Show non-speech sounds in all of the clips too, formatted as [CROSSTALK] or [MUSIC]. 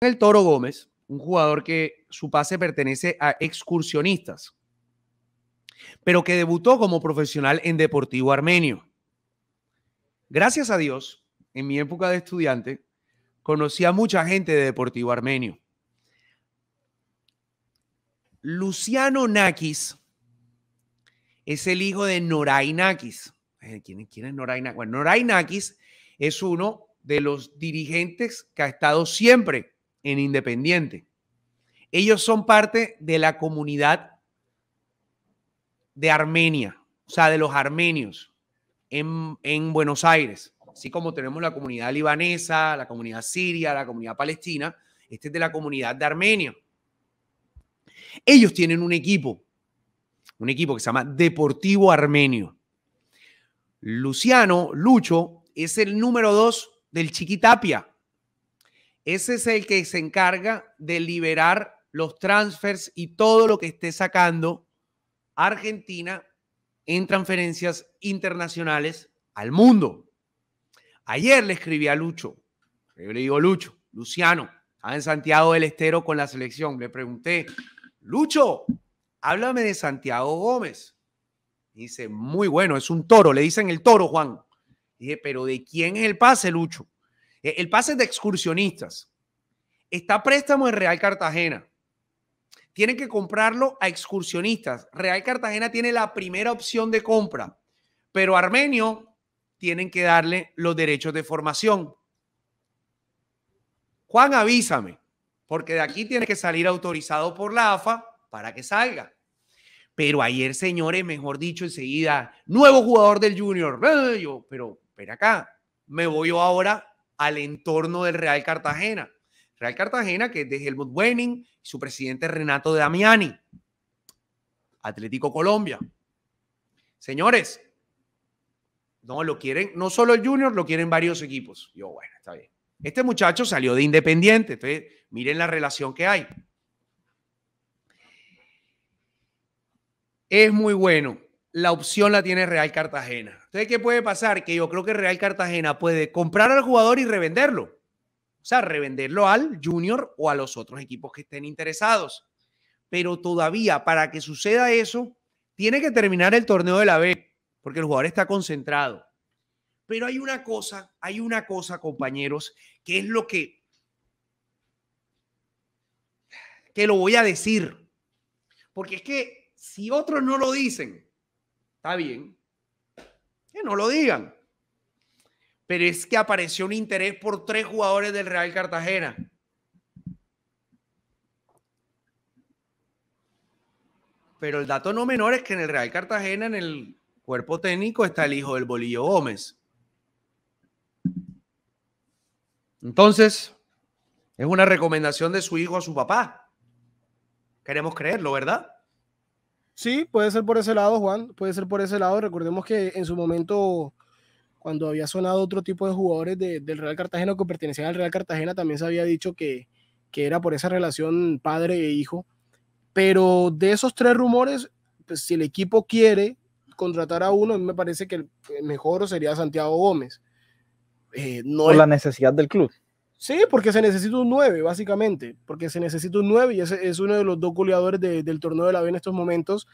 El Toro Gómez, un jugador que su pase pertenece a excursionistas, pero que debutó como profesional en Deportivo Armenio. Gracias a Dios, en mi época de estudiante, conocí a mucha gente de Deportivo Armenio. Luciano Nakis es el hijo de Noray Nakis. ¿Quién, es Noray Nakis? Bueno, Noray Nakis es uno de los dirigentes que ha estado siempre en Independiente. Ellos son parte de la comunidad de Armenia, o sea, de los armenios en, Buenos Aires. Así como tenemos la comunidad libanesa, la comunidad siria, la comunidad palestina, este es de la comunidad de Armenia. Ellos tienen un equipo, un equipo que se llama Deportivo Armenio. Luciano, Lucho, es el número dos del Chiquitapia. Ese es el que se encarga de liberar los transfers y todo lo que esté sacando Argentina en transferencias internacionales al mundo. Ayer le escribí a Lucho, yo le digo Lucho, Luciano, en Santiago del Estero con la selección. Le pregunté, Lucho, háblame de Santiago Gómez. dice, muy bueno, es un toro, le dicen el toro, Juan. dije, pero ¿de quién es el pase, Lucho? E, el pase de excursionistas. Está préstamo en Real Cartagena. Tienen que comprarlo a excursionistas. Real Cartagena tiene la primera opción de compra, pero Armenio tienen que darle los derechos de formación. Juan, avísame, porque de aquí tiene que salir autorizado por la AFA para que salga. Pero ayer, señores, mejor dicho, enseguida, nuevo jugador del Junior. Yo, pero, espera acá, me voy yo ahora al entorno del Real Cartagena. Real Cartagena, que es de Helmut Wenning su presidente Renato Damiani. Atlético Colombia. Señores, no lo quieren, no solo el Junior, lo quieren varios equipos. Yo, bueno, está bien. Este muchacho salió de Independiente, miren la relación que hay. Es muy bueno la opción la tiene Real Cartagena. Entonces, ¿qué puede pasar? Que yo creo que Real Cartagena puede comprar al jugador y revenderlo. O sea, revenderlo al Junior o a los otros equipos que estén interesados. Pero todavía, para que suceda eso, tiene que terminar el torneo de la B, porque el jugador está concentrado. Pero hay una cosa, hay una cosa, compañeros, que es lo que, que lo voy a decir. Porque es que si otros no lo dicen, está bien, que no lo digan. Pero es que apareció un interés por tres jugadores del Real Cartagena. Pero el dato no menor es que en el Real Cartagena, en el cuerpo técnico, está el hijo del Bolillo Gómez. Entonces, es una recomendación de su hijo a su papá. Queremos creerlo, ¿verdad? Sí, puede ser por ese lado, Juan, puede ser por ese lado. Recordemos que en su momento, cuando había sonado otro tipo de jugadores del Real Cartagena que pertenecían al Real Cartagena, también se había dicho que, era por esa relación padre e hijo. Pero de esos tres rumores, pues, si el equipo quiere contratar a uno, me parece que el mejor sería Santiago Gómez. Eh, no por es, la necesidad del club. Sí, porque se necesita un 9, básicamente, porque se necesita un 9 y es uno de los dos goleadores del torneo de la B en estos momentos.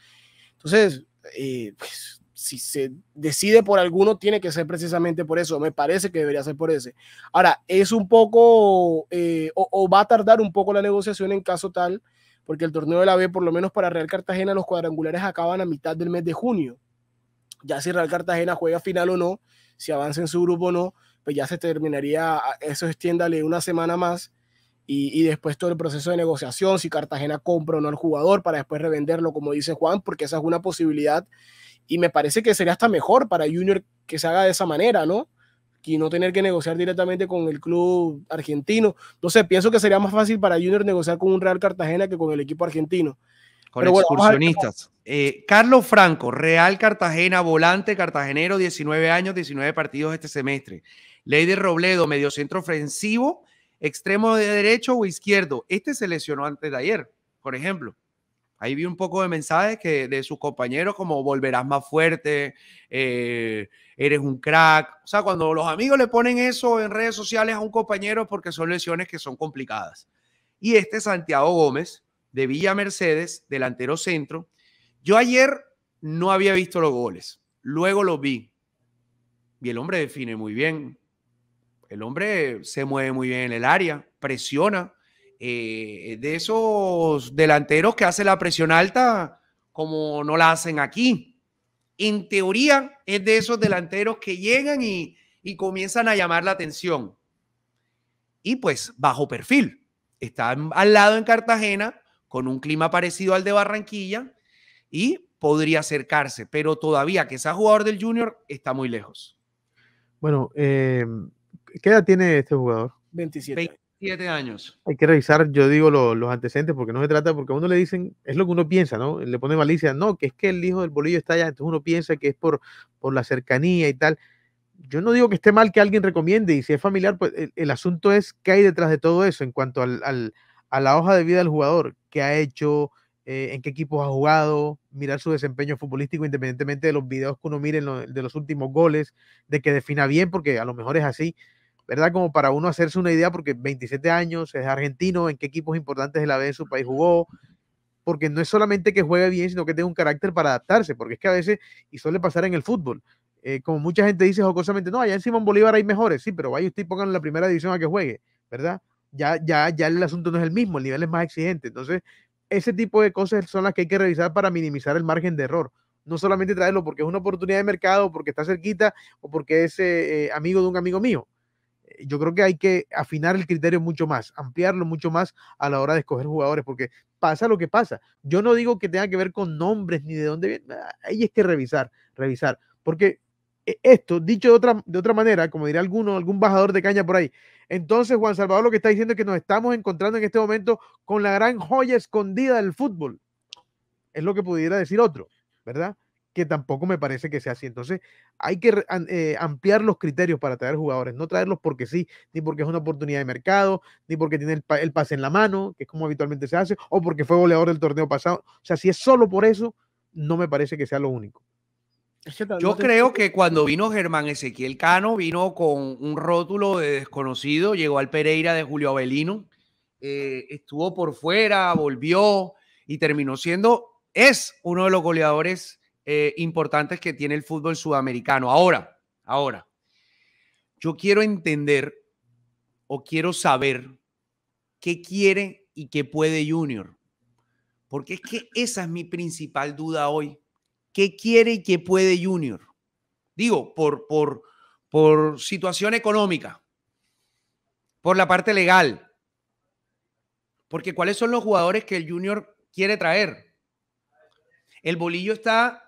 Entonces, eh, pues, si se decide por alguno, tiene que ser precisamente por eso. Me parece que debería ser por ese. Ahora, es un poco, eh, o, o, va a tardar un poco la negociación en caso tal, porque el torneo de la B, por lo menos para Real Cartagena, los cuadrangulares acaban a mitad del mes de junio. Ya si Real Cartagena juega final o no, si avanza en su grupo o no, pues ya se terminaría, ah, eso extiéndale una semana más y, después todo el proceso de negociación, si Cartagena compra o no al jugador para después revenderlo, como dice Juan, porque esa es una posibilidad y me parece que sería hasta mejor para Junior que se haga de esa manera, ¿no? Y no tener que negociar directamente con el club argentino. No sé, pienso que sería más fácil para Junior negociar con un Real Cartagena que con el equipo argentino. Con excursionistas. Eh, Carlos Franco, Real Cartagena, volante cartagenero, 19 años, 19 partidos este semestre. Lady Robledo, mediocentro ofensivo, extremo de derecho o izquierdo. Este se lesionó antes de ayer, por ejemplo. Ahí vi un poco de mensajes que, de sus compañeros como volverás más fuerte, eh, eres un crack. O sea, cuando los amigos le ponen eso en redes sociales a un compañero porque son lesiones que son complicadas. Y este Santiago Gómez, de Villa Mercedes, delantero centro. Yo ayer no había visto los goles, luego los vi. Y el hombre define muy bien, el hombre se mueve muy bien en el área, presiona. Eh, es de esos delanteros que hace la presión alta como no la hacen aquí. En teoría es de esos delanteros que llegan y, y comienzan a llamar la atención. Y pues bajo perfil. Está al lado en Cartagena con un clima parecido al de Barranquilla y podría acercarse, pero todavía que sea jugador del junior está muy lejos. Bueno, eh, ¿Qué edad tiene este jugador? 27. años. Hay que revisar, yo digo, los antecedentes, porque no se trata, porque a uno le dicen, es lo que uno piensa, ¿no? Le pone malicia, no, que es que el hijo del bolillo está allá, entonces uno piensa que es por, por la cercanía y tal. Yo no digo que esté mal que alguien recomiende, y si es familiar, pues el, asunto es qué hay detrás de todo eso en cuanto a la hoja de vida del jugador, qué ha hecho, eh, en qué equipos ha jugado, mirar su desempeño futbolístico independientemente de los videos que uno mire de los últimos goles, de que defina bien, porque a lo mejor es así, ¿verdad? Como para uno hacerse una idea, porque 27 años, es argentino, en qué equipos importantes de la B de su país jugó, porque no es solamente que juegue bien, sino que tenga un carácter para adaptarse, porque es que a veces, y suele pasar en el fútbol, eh, como mucha gente dice jocosamente, no, allá en Simón Bolívar hay mejores, sí, pero vaya usted y pongan la primera división a que juegue, ¿verdad? Ya, ya, ya el asunto no es el mismo, el nivel es más exigente, entonces ese tipo de cosas son las que hay que revisar para minimizar el margen de error. No solamente traerlo porque es una oportunidad de mercado, porque está cerquita o porque es eh, eh, amigo de un amigo mío yo creo que hay que afinar el criterio mucho más, ampliarlo mucho más a la hora de escoger jugadores, porque pasa lo que pasa. Yo no digo que tenga que ver con nombres ni de dónde viene, ah, ahí es que revisar, revisar, porque e, esto, dicho de otra, de otra manera, como diría alguno, algún bajador de caña por ahí, entonces Juan Salvador lo que está diciendo es que nos estamos encontrando en este momento con la gran joya escondida del fútbol. Es lo que pudiera decir otro, ¿verdad? que tampoco me parece que sea así. Entonces, hay que eh, ampliar los criterios para traer jugadores, no traerlos porque sí, ni porque es una oportunidad de mercado, ni porque tiene el, pase en la mano, que es como habitualmente se hace, o porque fue goleador del torneo pasado. O sea, si es solo por eso, no me parece que sea lo único. Yo creo que cuando vino Germán Ezequiel Cano, vino con un rótulo de desconocido, llegó al Pereira de Julio Avelino, eh, estuvo por fuera, volvió y terminó siendo, es uno de los goleadores eh, importantes que tiene el fútbol sudamericano. Ahora, ahora, yo quiero entender o quiero saber qué quiere y qué puede Junior. Porque es que esa es mi principal duda hoy. ¿Qué quiere y qué puede Junior? Digo, por, por, por situación económica, por la parte legal. Porque ¿cuáles son los jugadores que el Junior quiere traer? El bolillo está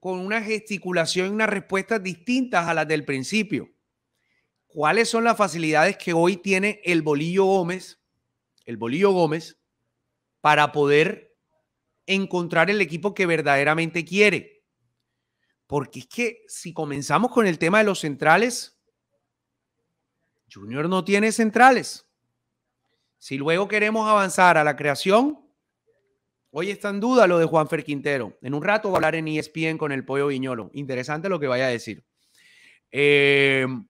con una gesticulación y unas respuestas distintas a las del principio. ¿Cuáles son las facilidades que hoy tiene el Bolillo Gómez, el Bolillo Gómez, para poder encontrar el equipo que verdaderamente quiere? Porque es que si comenzamos con el tema de los centrales, Junior no tiene centrales. Si luego queremos avanzar a la creación, Hoy está en duda lo de Juanfer Quintero. En un rato va a hablar en ESPN con el Pollo Viñolo. Interesante lo que vaya a decir. Em,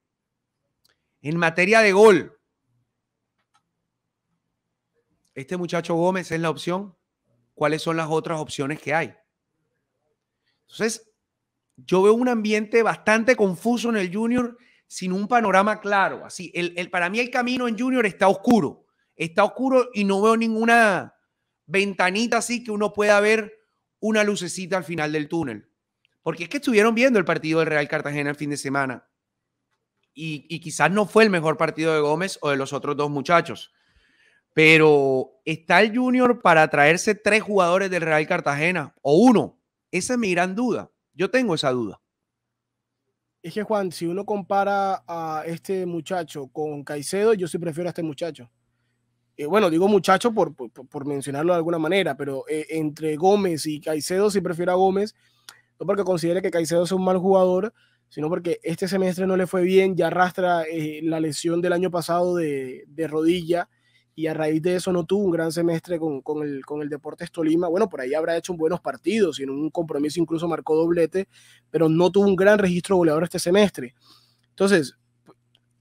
en materia de gol, este muchacho Gómez es la opción. ¿Cuáles son las otras opciones que hay? Entonces, yo veo un ambiente bastante confuso en el junior, sin un panorama claro. Así, el, para mí el camino en junior está oscuro. Está oscuro y no veo ninguna ventanita así que uno pueda ver una lucecita al final del túnel. Porque es que estuvieron viendo el partido del Real Cartagena el fin de semana. Y, quizás no fue el mejor partido de Gómez o de los otros dos muchachos. Pero está el Junior para traerse tres jugadores del Real Cartagena o uno. Esa es mi gran duda. Yo tengo esa duda. Es que Juan, si uno compara a este muchacho con Caicedo, yo sí prefiero a este muchacho. Eh, bueno, digo muchacho por, mencionarlo de alguna manera, pero eh, entre Gómez y Caicedo, si prefiero a Gómez, no porque considere que Caicedo es un mal jugador, sino porque este semestre no le fue bien, ya arrastra eh, la lesión del año pasado de, rodilla y a raíz de eso no tuvo un gran semestre con, el, con el Deportes Tolima. Bueno, por ahí habrá hecho buenos partidos y en un compromiso incluso marcó doblete, pero no tuvo un gran registro goleador este semestre. Entonces,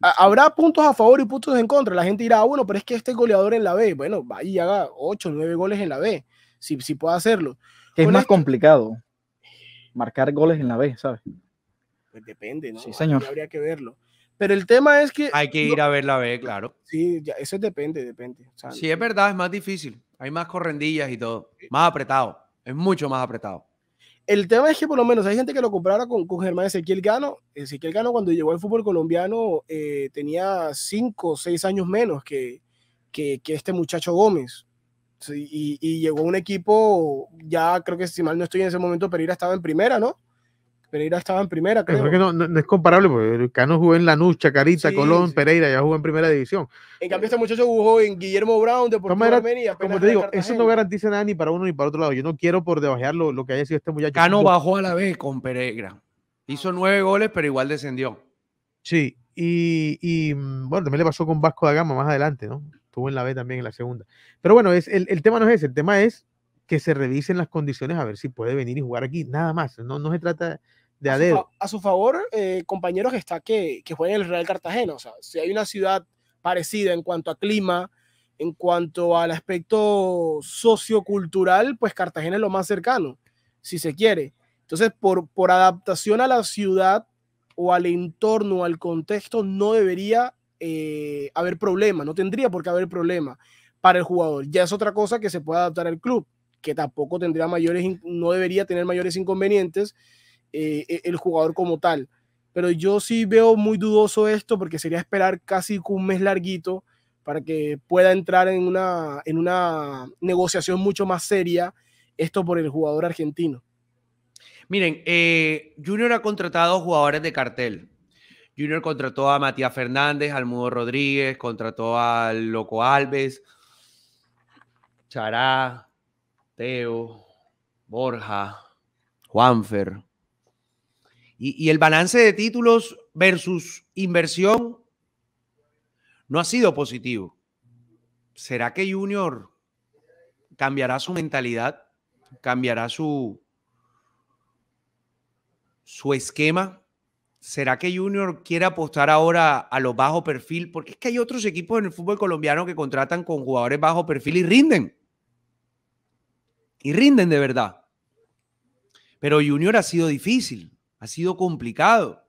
habrá puntos a favor y puntos en contra. La gente dirá, ah, bueno, pero es que este goleador en la B, bueno, va y haga 8, 9 goles en la B, si, si puede hacerlo. Es más complicado marcar goles en la B, ¿sabes? Pues depende, ¿no? Sí, señor. habría que verlo. Pero el tema es que... Hay que ir a ver la B, claro. Sí, eso depende, depende. sí, es verdad, es más difícil. Hay más correndillas y todo. Más apretado. Es mucho más apretado. El tema es que por lo menos hay gente que lo comprara con, Germán Ezequiel Gano. Ezequiel Gano cuando llegó al fútbol colombiano eh, tenía cinco o seis años menos que, este muchacho Gómez. y, y, llegó un equipo, ya creo que si mal no estoy en ese momento, Pereira estaba en primera, ¿no? Pereira estaba en primera, creo. no, es comparable, porque Cano jugó en La Nucha, Carita, Colón, Pereira, ya jugó en primera división. En cambio, este muchacho jugó en Guillermo Brown, Deportivo Armenia, Como te digo, eso no garantiza nada ni para uno ni para otro lado. Yo no quiero por debajear lo, que haya sido este muchacho. Cano bajó a la B con Pereira. Hizo nueve goles, pero igual descendió. Sí, y, mm, bueno, también le pasó con Vasco da Gama más adelante, ¿no? Estuvo en la B también en la segunda. Pero bueno, es, el, tema no es ese, el tema es que se revisen las condiciones a ver si puede venir y jugar aquí, nada más. No, no se trata de a, su, favor, eh, compañeros, está que, que jueguen el Real Cartagena. O sea, si hay una ciudad parecida en cuanto a clima, en cuanto al aspecto sociocultural, pues Cartagena es lo más cercano, si se quiere. Entonces, por, por adaptación a la ciudad o al entorno, al contexto, no debería eh, haber problema, no tendría por qué haber problema para el jugador. Ya es otra cosa que se pueda adaptar al club, que tampoco tendría mayores, no debería tener mayores inconvenientes eh, e-, el jugador como tal. Pero yo sí veo muy dudoso esto porque sería esperar casi un mes larguito para que pueda entrar en una, en una negociación mucho más seria esto por el jugador argentino. Miren, eh, Junior ha contratado jugadores de cartel. Junior contrató a Matías Fernández, Almudo Rodríguez, contrató al Loco Alves, Chará, Teo, Borja, Juanfer, y, el balance de títulos versus inversión no ha sido positivo. ¿Será que Junior cambiará su mentalidad? ¿Cambiará su, su esquema? ¿Será que Junior quiere apostar ahora a los bajo perfil? Porque es que hay otros equipos en el fútbol colombiano que contratan con jugadores bajo perfil y rinden. Y rinden de verdad. Pero Junior ha sido difícil ha sido complicado.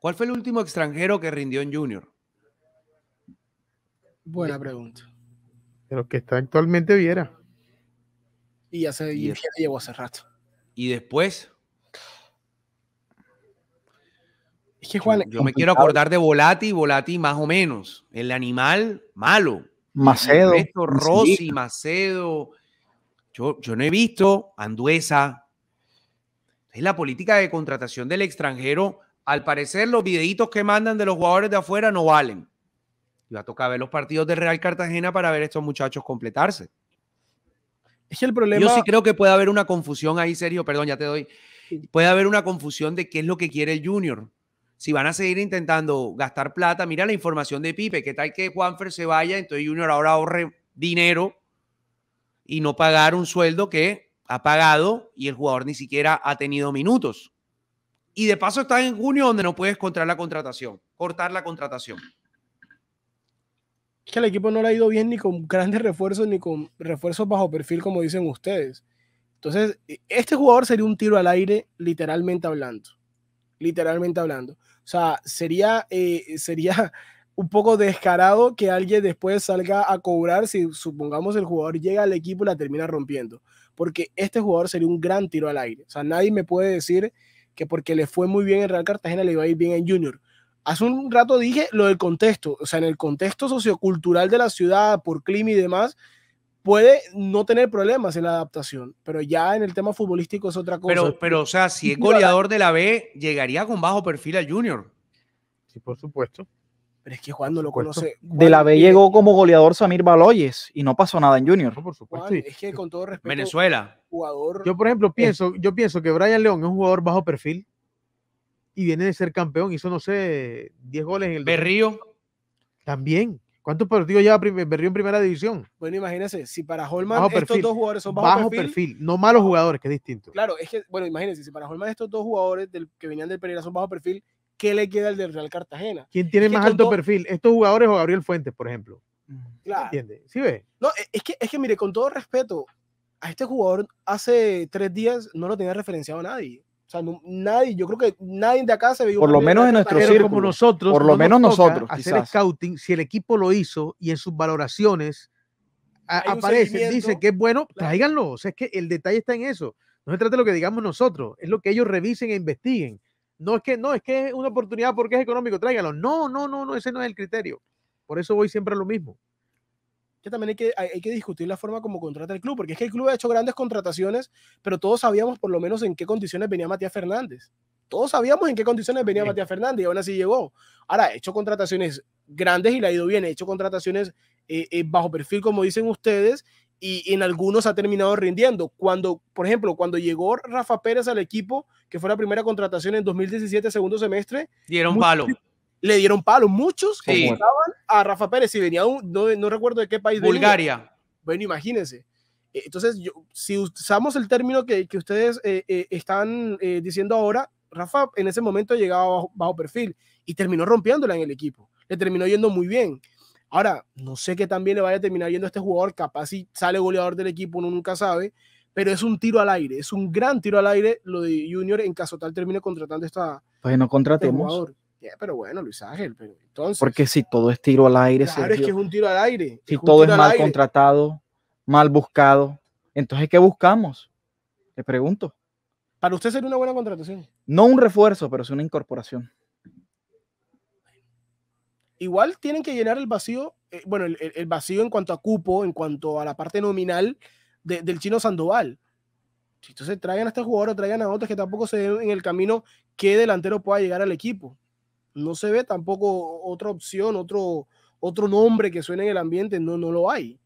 ¿Cuál fue el último extranjero que rindió en Junior? Buena eh, pregunta. Pero que está actualmente Viera. Y ya se y llegó hace rato. ¿Y después? yo, me quiero acordar de Volati, Volati más o menos. El animal malo. Macedo. Rossi, Macedo. Yo, yo no he visto Anduesa, es la política de contratación del extranjero. Al parecer, los videitos que mandan de los jugadores de afuera no valen. Y va a tocar ver los partidos de Real Cartagena para ver a estos muchachos completarse. Es el problema. Yo sí creo que puede haber una confusión ahí, Sergio, perdón, ya te doy. Puede haber una confusión de qué es lo que quiere el Junior. Si van a seguir intentando gastar plata, mira la información de Pipe, qué tal que Juanfer se vaya, entonces Junior ahora ahorre dinero y no pagar un sueldo que apagado y el jugador ni siquiera ha tenido minutos. Y de paso está en junio donde no puedes contratar la contratación, cortar la contratación. Es que el equipo no le ha ido bien ni con grandes refuerzos ni con refuerzos bajo perfil como dicen ustedes. Entonces, e, este jugador sería un tiro al aire literalmente hablando. Literalmente hablando. O sea, sería, eh, sería [LAUGHS] un poco descarado que alguien después salga a cobrar si supongamos el jugador llega al equipo y la termina rompiendo porque este jugador sería un gran tiro al aire. O sea, nadie me puede decir que porque le fue muy bien en Real Cartagena le iba a ir bien en Junior. Hace un rato dije lo del contexto, o sea, en el contexto sociocultural de la ciudad, por clima y demás, puede no tener problemas en la adaptación, pero ya en el tema futbolístico es otra cosa. Pero, pero o sea, si es goleador de la B, llegaría con bajo perfil al Junior. Sí, por supuesto. Pero es que Juan lo conoce. de la B llegó como goleador Samir Baloyes y no pasó nada en Junior. por supuesto. es que con todo respeto. Venezuela. Jugador... Yo, por ejemplo, pienso, yo pienso que Brian León es un jugador bajo perfil y viene de ser campeón. y Hizo, no sé, 10 goles en el. Berrío. También. ¿Cuántos partidos lleva Berrío en primera división? Bueno, imagínense, si para Holman estos dos jugadores son bajo, bajo perfil, no malos jugadores, que es distinto. Claro, es que, bueno, imagínense, si para Holman estos dos jugadores del, que venían del Pereira son bajo perfil, ¿qué le queda al del Real Cartagena? ¿Quién tiene más alto perfil? ¿Estos jugadores o Gabriel Fuentes, por ejemplo? Claro. ¿Entiendes? ¿Sí ve? No, e-, es que, es que, mire, con todo respeto, a este jugador hace tres días no lo tenía referenciado nadie. O sea, nadie, yo creo que nadie de acá se vio. Por lo menos en nuestro círculo. Como nosotros, por lo menos nosotros. Hacer scouting, si el equipo lo hizo y en sus valoraciones aparece, dice que es bueno, tráiganlo. O sea, es que el detalle está en eso. No se trata de lo que digamos nosotros, es lo que ellos revisen e investiguen. No es que no, es que es una oportunidad porque es económico, tráiganlo, No, no, no, no, ese no es el criterio. Por eso voy siempre a lo mismo. Que también hay que, hay, que discutir la forma como contrata el club, porque es que el club ha hecho grandes contrataciones, pero todos sabíamos por lo menos en qué condiciones venía Matías Fernández. Todos sabíamos en qué condiciones venía Matías Fernández y aún así llegó. Ahora, ha hecho contrataciones grandes y le ha ido bien, ha hecho contrataciones eh, eh, bajo perfil, como dicen ustedes, y en algunos ha terminado rindiendo. Cuando, por ejemplo, cuando llegó Rafa Pérez al equipo, que fue la primera contratación en 2017, segundo semestre. Dieron palo. Le dieron palo. Muchos sí. a Rafa Pérez si venía, un, no, recuerdo de qué país. Bulgaria. Bueno, imagínense. Eh, entonces, yo, si usamos el término que, que ustedes eh, eh, están diciendo ahora, Rafa en ese momento llegaba bajo, bajo, perfil y terminó rompiéndola en el equipo. Le terminó yendo muy bien. Ahora, no sé qué también le vaya a terminar yendo a este jugador, capaz si sale goleador del equipo, uno nunca sabe, pero es un tiro al aire, es un gran tiro al aire lo de Junior en caso tal termine contratando esta. Pues no contratemos. Este pero bueno, Luis Ángel, entonces. Porque si todo es tiro al aire. es que es un tiro al aire. Si todo es mal contratado, mal buscado, entonces ¿qué buscamos? Le pregunto. ¿Para usted sería una buena contratación? No un refuerzo, pero sí una incorporación. Igual tienen que llenar el vacío, eh, bueno, el, vacío en cuanto a cupo, en cuanto a la parte nominal, del chino Sandoval. Entonces traigan a este jugador o traigan a otros que tampoco se ve en el camino qué delantero pueda llegar al equipo. No se ve tampoco otra opción, otro, otro nombre que suene en el ambiente, no, no lo hay.